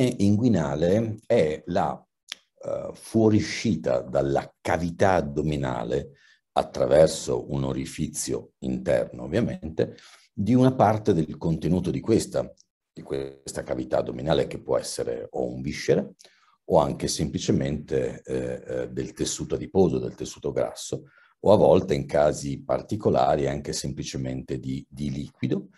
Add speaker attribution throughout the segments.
Speaker 1: inguinale è la uh, fuoriuscita dalla cavità addominale attraverso un orifizio interno ovviamente di una parte del contenuto di questa, di questa cavità addominale che può essere o un viscere o anche semplicemente eh, eh del tessuto adiposo, del tessuto grasso o a volte in casi particolari anche semplicemente di, di liquido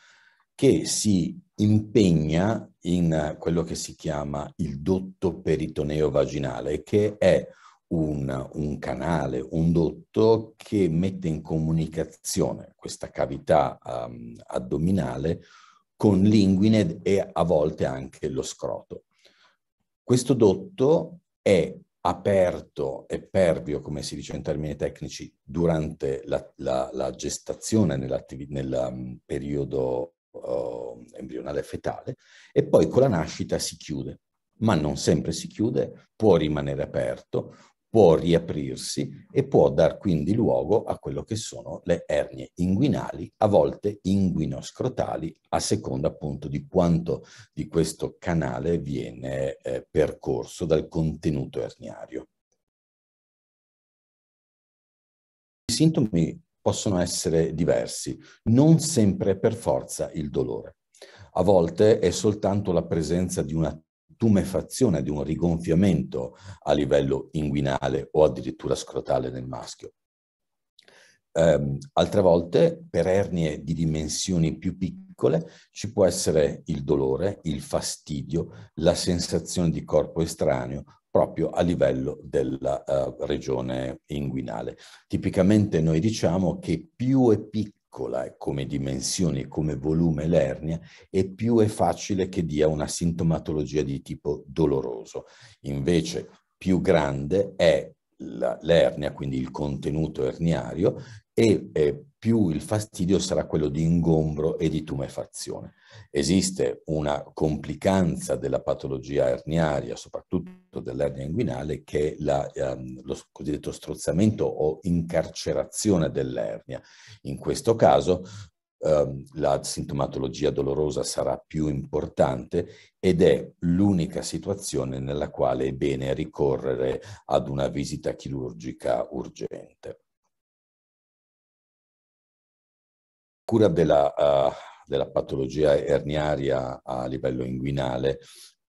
Speaker 1: che si impegna in quello che si chiama il dotto peritoneo vaginale, che è un, un, canale, un dotto che mette in comunicazione questa cavità um, addominale con l'inguine e a volte anche lo scroto. Questo dotto è aperto e pervio, come si dice in termini tecnici, durante la, la, la gestazione nel ehm, periodo uh, embrionale fetale e poi con la nascita si chiude, ma non sempre si chiude, può rimanere aperto, può riaprirsi e può dar quindi luogo a quello che sono le ernie inguinali, a volte inguinoscrotali, a seconda appunto di quanto di questo canale viene eh, percorso dal contenuto erniario. I sintomi possono essere diversi, non sempre per forza il dolore. A volte è soltanto la presenza di una tumefazione, di un rigonfiamento a livello inguinale o addirittura scrotale nel maschio. Um, altre volte, per ernie di dimensioni più piccole, ci può essere il dolore, il fastidio, la sensazione di corpo estraneo proprio a livello della uh, regione inguinale. Tipicamente noi diciamo che più è piccolo, piccola eh, come dimensioni e come volume l'ernia e più è facile che dia una sintomatologia di tipo doloroso. Invece più grande è l'ernia, quindi il contenuto erniario, e, e eh, più il fastidio sarà quello di ingombro e di tumefazione. Esiste una complicanza della patologia erniaria, soprattutto dell'ernia inguinale, che è la, ehm, lo cosiddetto strozzamento o incarcerazione dell'ernia. In questo caso ehm, la sintomatologia dolorosa sarà più importante ed è l'unica situazione nella quale è bene ricorrere ad una visita chirurgica urgente. cura della, uh, della patologia erniaria a livello inguinale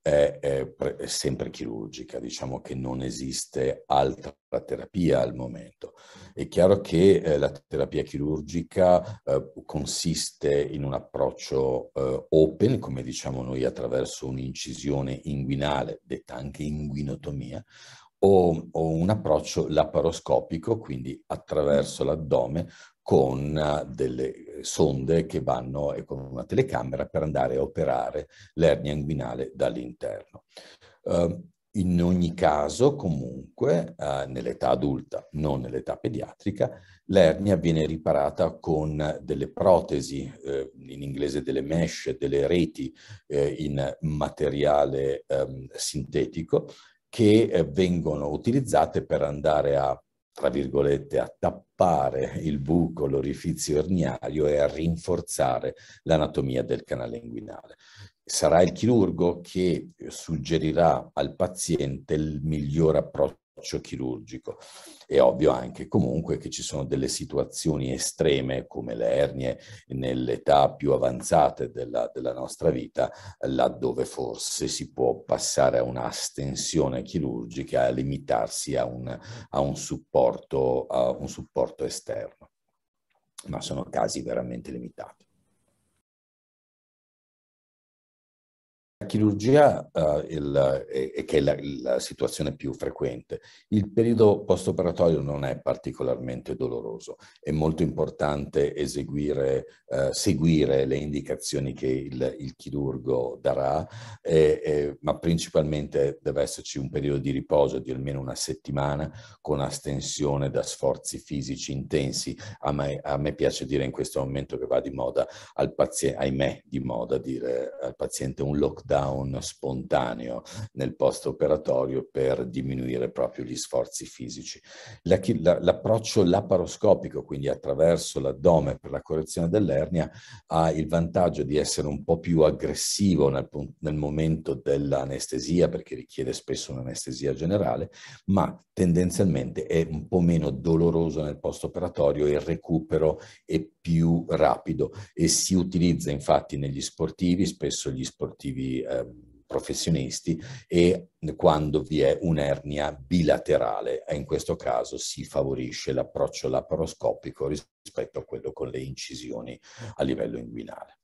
Speaker 1: è, è, pre- è, sempre chirurgica, diciamo che non esiste altra terapia al momento. È chiaro che eh, la terapia chirurgica eh, consiste in un approccio eh, open, come diciamo noi attraverso un'incisione inguinale, detta anche inguinotomia, o, o un approccio laparoscopico, quindi attraverso mm. l'addome con eh, delle eh, sonde che vanno e con una telecamera per andare a operare l'ernia inguinale dall'interno. Uh, in ogni caso, comunque, eh, nell'età adulta, non nell'età pediatrica, l'ernia viene riparata con delle protesi, eh, in inglese delle mesh, delle reti eh, in materiale ehm, sintetico che eh, vengono utilizzate per andare a, tra virgolette, a tappare il buco, l'orifizio erniario e a rinforzare l'anatomia del canale inguinale. Sarà il chirurgo che suggerirà al paziente il miglior approccio chirurgico. È ovvio anche comunque che ci sono delle situazioni estreme come le ernie nell'età più avanzate della, della nostra vita, laddove forse si può passare a un'astensione chirurgica, a limitarsi a un, a un, supporto, a un supporto esterno. Ma sono casi veramente limitati. La chirurgia eh, il, è, è, la, la situazione più frequente. Il periodo post-operatorio non è particolarmente doloroso. È molto importante eseguire, eh, seguire le indicazioni che il, il chirurgo darà, eh, eh, ma principalmente deve esserci un periodo di riposo di almeno una settimana con astensione da sforzi fisici intensi. A me, a me piace dire in questo momento che va di moda al paziente, ahimè di moda dire al paziente un lockdown lockdown spontaneo nel post-operatorio per diminuire proprio gli sforzi fisici. L'approccio laparoscopico, quindi attraverso l'addome per la correzione dell'ernia, ha il vantaggio di essere un po' più aggressivo nel, nel momento dell'anestesia, perché richiede spesso un'anestesia generale, ma tendenzialmente è un po' meno doloroso nel post-operatorio e il recupero è più rapido e si utilizza infatti negli sportivi, spesso gli sportivi eh, professionisti e quando vi è un'ernia bilaterale e in questo caso si favorisce l'approccio laparoscopico rispetto a quello con le incisioni a livello inguinale.